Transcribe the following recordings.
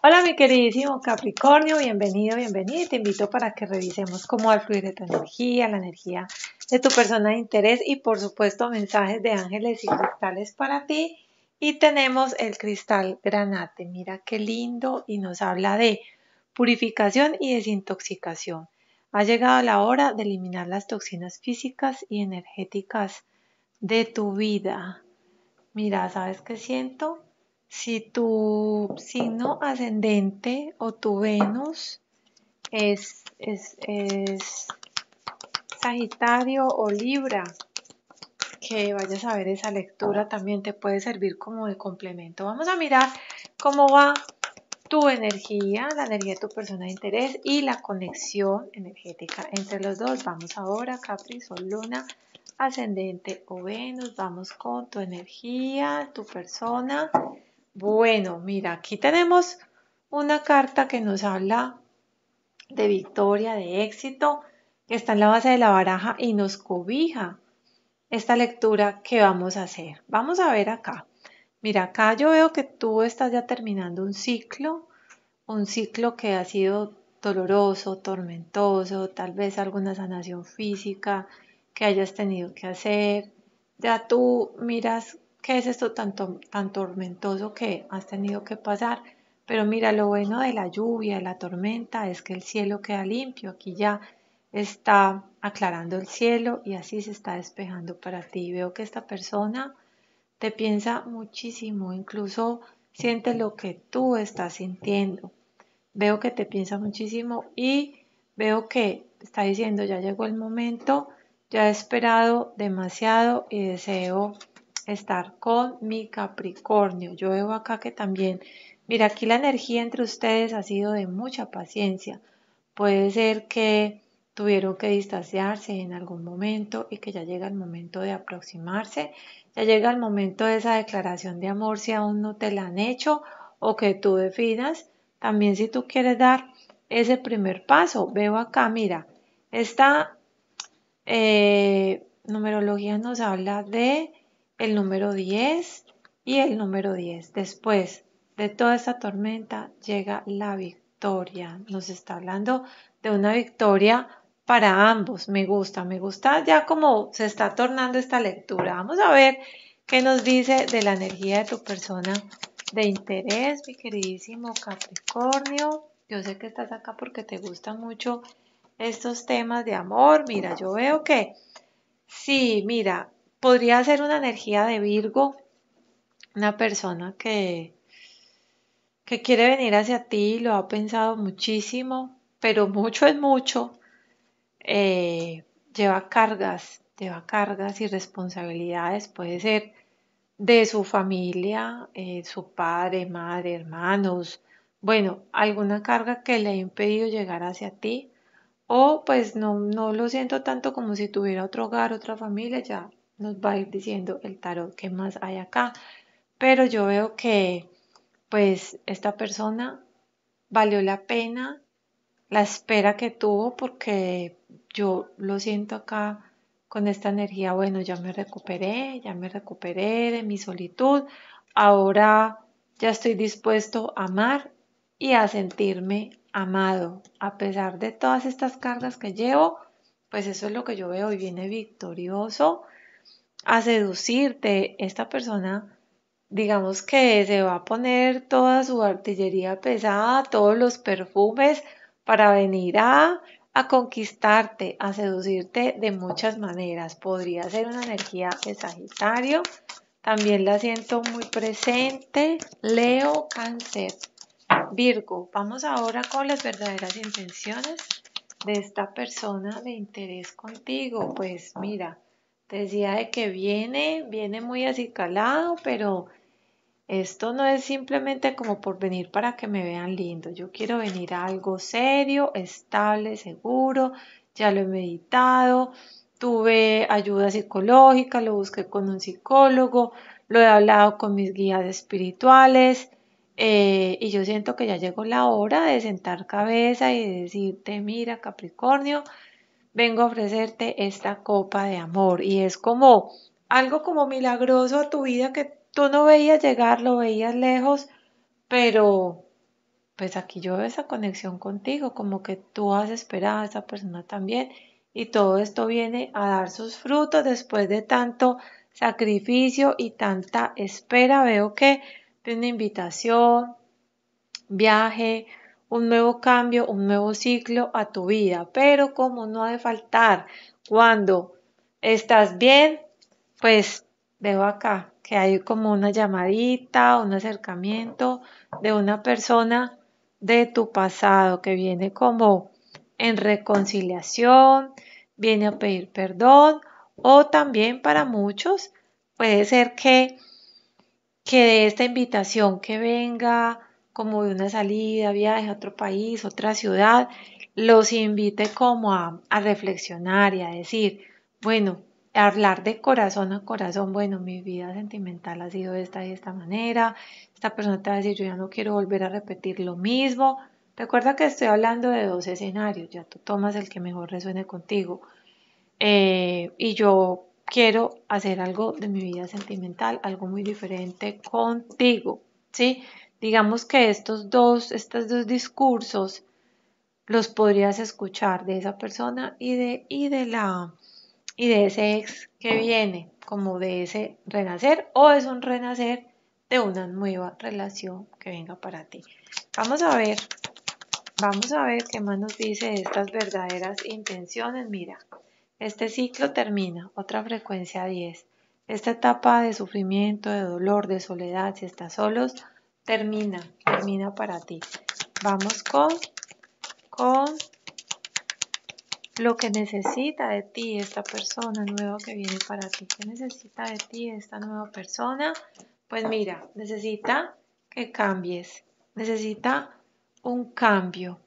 Hola mi queridísimo Capricornio, bienvenido, bienvenido. te invito para que revisemos cómo va a fluir tu energía, la energía de tu persona de interés y por supuesto mensajes de ángeles y cristales para ti. Y tenemos el cristal granate, mira qué lindo y nos habla de purificación y desintoxicación. Ha llegado la hora de eliminar las toxinas físicas y energéticas de tu vida. Mira, ¿sabes qué siento? si tu signo ascendente o tu Venus es, Sagitario o Libra, que vayas a ver esa lectura también te puede servir como de complemento. Vamos a mirar cómo va tu energía, la energía de tu persona de interés y la conexión energética entre los dos. Vamos ahora, Capri, Sol, Luna, Ascendente o Venus. Vamos con tu energía, tu persona bueno, mira, aquí tenemos una carta que nos habla de victoria, de éxito, que está en la base de la baraja y nos cobija esta lectura que vamos a hacer. Vamos a ver acá. Mira, acá yo veo que tú estás ya terminando un ciclo, un ciclo que ha sido doloroso, tormentoso, tal vez alguna sanación física que hayas tenido que hacer. Ya tú miras qué es esto tan, tormentoso que has tenido que pasar. Pero mira, lo bueno de la lluvia, de la tormenta, es que el cielo queda limpio. Aquí ya está aclarando el cielo y así se está despejando para ti. Veo que esta persona te piensa muchísimo, incluso siente lo que tú estás sintiendo. Veo que te piensa muchísimo y veo que está diciendo, ya llegó el momento, ya he esperado demasiado y deseo estar con mi Capricornio. Yo veo acá que también, mira, aquí la energía entre ustedes ha sido de mucha paciencia. Puede ser que tuvieron que distanciarse en algún momento y que ya llega el momento de aproximarse, ya llega el momento de esa declaración de amor si aún no te la han hecho o que tú definas. También si tú quieres dar ese primer paso, veo acá, mira, esta eh, numerología nos habla de el número 10 y el número 10. Después de toda esa tormenta llega la victoria. Nos está hablando de una victoria para ambos. Me gusta, me gusta ya cómo se está tornando esta lectura. Vamos a ver qué nos dice de la energía de tu persona de interés, mi queridísimo Capricornio. Yo sé que estás acá porque te gustan mucho estos temas de amor. Mira, yo veo que sí, mira, podría ser una energía de Virgo, una persona que, que quiere venir hacia ti, lo ha pensado muchísimo, pero mucho es mucho. Eh, lleva cargas, lleva cargas y responsabilidades, puede ser de su familia, eh, su padre, madre, hermanos, bueno, alguna carga que le ha impedido llegar hacia ti. O pues no, no lo siento tanto como si tuviera otro hogar, otra familia, ya nos va a ir diciendo el tarot qué más hay acá. Pero yo veo que pues esta persona valió la pena la espera que tuvo porque yo lo siento acá con esta energía, bueno, ya me recuperé, ya me recuperé de mi solitud, ahora ya estoy dispuesto a amar y a sentirme amado. A pesar de todas estas cargas que llevo, pues eso es lo que yo veo y viene victorioso a seducirte, esta persona digamos que se va a poner toda su artillería pesada, todos los perfumes para venir a, conquistarte, a seducirte de muchas maneras. Podría ser una energía de Sagitario. También la siento muy presente. Leo, Cáncer, Virgo. Vamos ahora con las verdaderas intenciones de esta persona de interés contigo. Pues mira, te decía de que viene, viene muy acicalado, pero esto no es simplemente como por venir para que me vean lindo. Yo quiero venir a algo serio, estable, seguro. Ya lo he meditado. Tuve ayuda psicológica, lo busqué con un psicólogo, lo he hablado con mis guías espirituales. Eh, y yo siento que ya llegó la hora de sentar cabeza y decirte, mira, Capricornio, vengo a ofrecerte esta copa de amor. Y es como algo como milagroso a tu vida que tú no veías llegar, lo veías lejos, pero pues aquí yo veo esa conexión contigo, como que tú has esperado a esa persona también. Y todo esto viene a dar sus frutos después de tanto sacrificio y tanta espera. Veo que tiene una invitación, viaje, un nuevo cambio, un nuevo ciclo a tu vida. Pero como no ha de faltar cuando estás bien, pues veo acá que hay como una llamadita, un acercamiento de una persona de tu pasado que viene como en reconciliación, viene a pedir perdón o también para muchos puede ser que, que de esta invitación que venga como de una salida, viaje a otro país, otra ciudad, los invite como a, reflexionar y a decir, bueno, hablar de corazón a corazón, bueno, mi vida sentimental ha sido esta y esta manera, esta persona te va a decir, yo ya no quiero volver a repetir lo mismo. Recuerda que estoy hablando de dos escenarios, ya tú tomas el que mejor resuene contigo. Eh, y yo quiero hacer algo de mi vida sentimental, algo muy diferente contigo, ¿sí? Digamos que estos dos, estos dos discursos los podrías escuchar de esa persona y de, y de la y de ese ex que viene, como de ese renacer o es un renacer de una nueva relación que venga para ti. Vamos a ver, vamos a ver qué más nos dice estas verdaderas intenciones. Mira, este ciclo termina, otra frecuencia 10. Esta etapa de sufrimiento, de dolor, de soledad, si estás solos, termina, termina para ti. Vamos con, con lo que necesita de ti esta persona nueva que viene para ti. ¿Qué necesita de ti esta nueva persona? Pues mira, necesita que cambies, necesita un cambio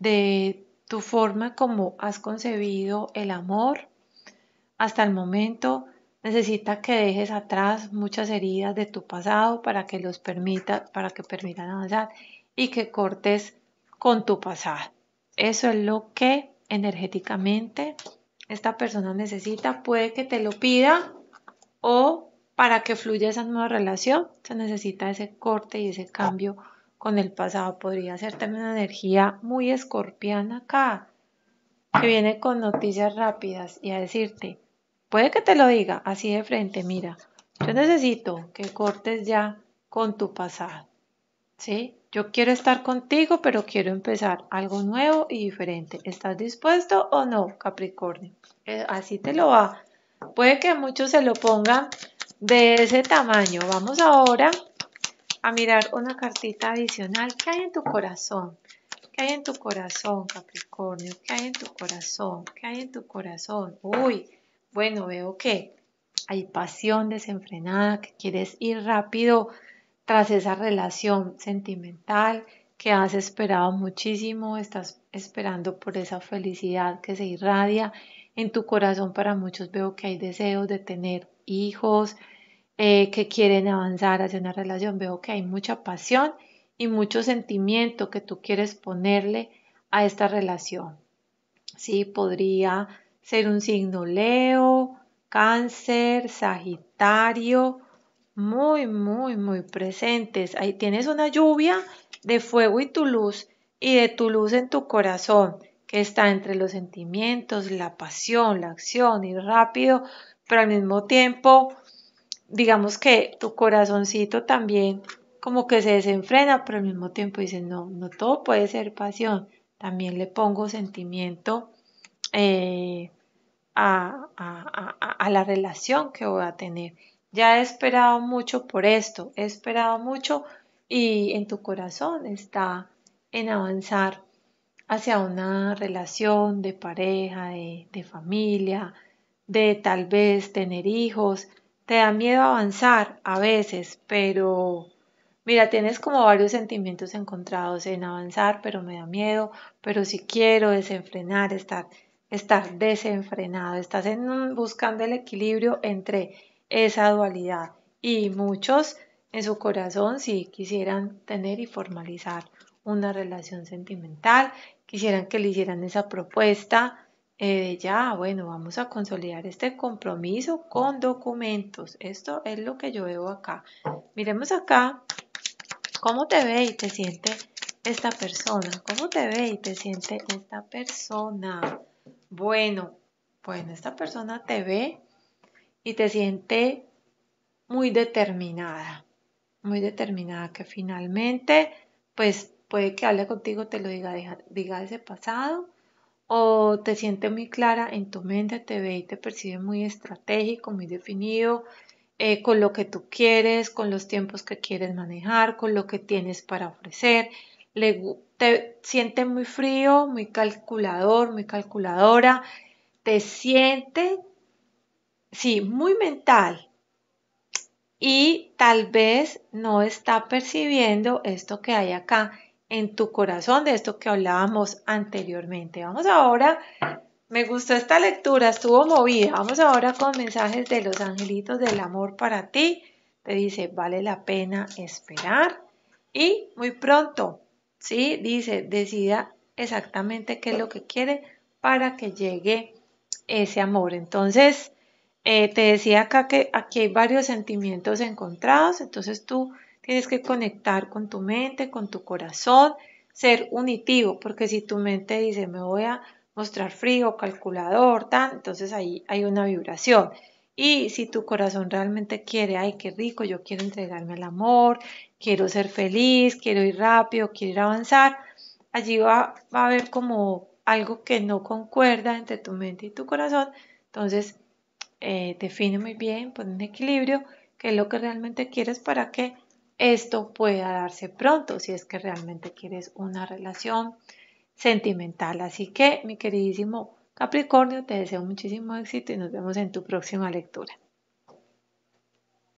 de tu forma como has concebido el amor hasta el momento, Necesita que dejes atrás muchas heridas de tu pasado para que los permita, para que permitan avanzar y que cortes con tu pasado. Eso es lo que energéticamente esta persona necesita. Puede que te lo pida o para que fluya esa nueva relación se necesita ese corte y ese cambio con el pasado. Podría ser también una energía muy escorpiana acá, que viene con noticias rápidas y a decirte, Puede que te lo diga así de frente, mira, yo necesito que cortes ya con tu pasado. ¿Sí? Yo quiero estar contigo, pero quiero empezar algo nuevo y diferente. ¿Estás dispuesto o no, Capricornio? Eh, así te lo va. Puede que muchos se lo pongan de ese tamaño. Vamos ahora a mirar una cartita adicional. ¿Qué hay en tu corazón? ¿Qué hay en tu corazón, Capricornio? ¿Qué hay en tu corazón? ¿Qué hay en tu corazón? Uy, bueno, veo que hay pasión desenfrenada, que quieres ir rápido tras esa relación sentimental, que has esperado muchísimo, estás esperando por esa felicidad que se irradia en tu corazón. Para muchos veo que hay deseos de tener hijos, eh, que quieren avanzar hacia una relación. Veo que hay mucha pasión y mucho sentimiento que tú quieres ponerle a esta relación. Sí, podría ser un signo Leo, Cáncer, Sagitario, muy, muy, muy presentes. Ahí tienes una lluvia de fuego y tu luz y de tu luz en tu corazón, que está entre los sentimientos, la pasión, la acción, y rápido, pero al mismo tiempo, digamos que tu corazoncito también como que se desenfrena, pero al mismo tiempo dice, no, no todo puede ser pasión, también le pongo sentimiento. Eh, a, la relación que voy a tener. Ya he esperado mucho por esto, he esperado mucho y en tu corazón está en avanzar hacia una relación de pareja, de, familia, de tal vez tener hijos. Te da miedo avanzar a veces, pero mira, tienes como varios sentimientos encontrados en avanzar, pero me da miedo, pero si quiero desenfrenar, estar estás desenfrenado, estás en buscando el equilibrio entre esa dualidad. Y muchos en su corazón si quisieran tener y formalizar una relación sentimental, quisieran que le hicieran esa propuesta de eh, ya, bueno, vamos a consolidar este compromiso con documentos. Esto es lo que yo veo acá. Miremos acá cómo te ve y te siente esta persona, cómo te ve y te siente esta persona bueno, pues esta persona te ve y te siente muy determinada, muy determinada que finalmente, pues puede que hable contigo, te lo diga, diga ese pasado, o te siente muy clara en tu mente, te ve y te percibe muy estratégico, muy definido, eh, con lo que tú quieres, con los tiempos que quieres manejar, con lo que tienes para ofrecer, te siente muy frío, muy calculador, muy calculadora, te siente, sí, muy mental y tal vez no está percibiendo esto que hay acá en tu corazón, de esto que hablábamos anteriormente. Vamos ahora, me gustó esta lectura, estuvo movida. Vamos ahora con mensajes de los angelitos del amor para ti. Te dice, vale la pena esperar y muy pronto ¿sí? Dice, decida exactamente qué es lo que quiere para que llegue ese amor. Entonces, eh, te decía acá que aquí hay varios sentimientos encontrados, entonces tú tienes que conectar con tu mente, con tu corazón, ser unitivo, porque si tu mente dice me voy a mostrar frío, calculador, tan, entonces ahí hay una vibración. Y si tu corazón realmente quiere, ay, qué rico, yo quiero entregarme al amor, quiero ser feliz, quiero ir rápido, quiero ir avanzar. Allí va, a haber como algo que no concuerda entre tu mente y tu corazón. Entonces, eh, define muy bien, pon un equilibrio, qué es lo que realmente quieres para que esto pueda darse pronto, si es que realmente quieres una relación sentimental. Así que, mi queridísimo Capricornio, te deseo muchísimo éxito y nos vemos en tu próxima lectura.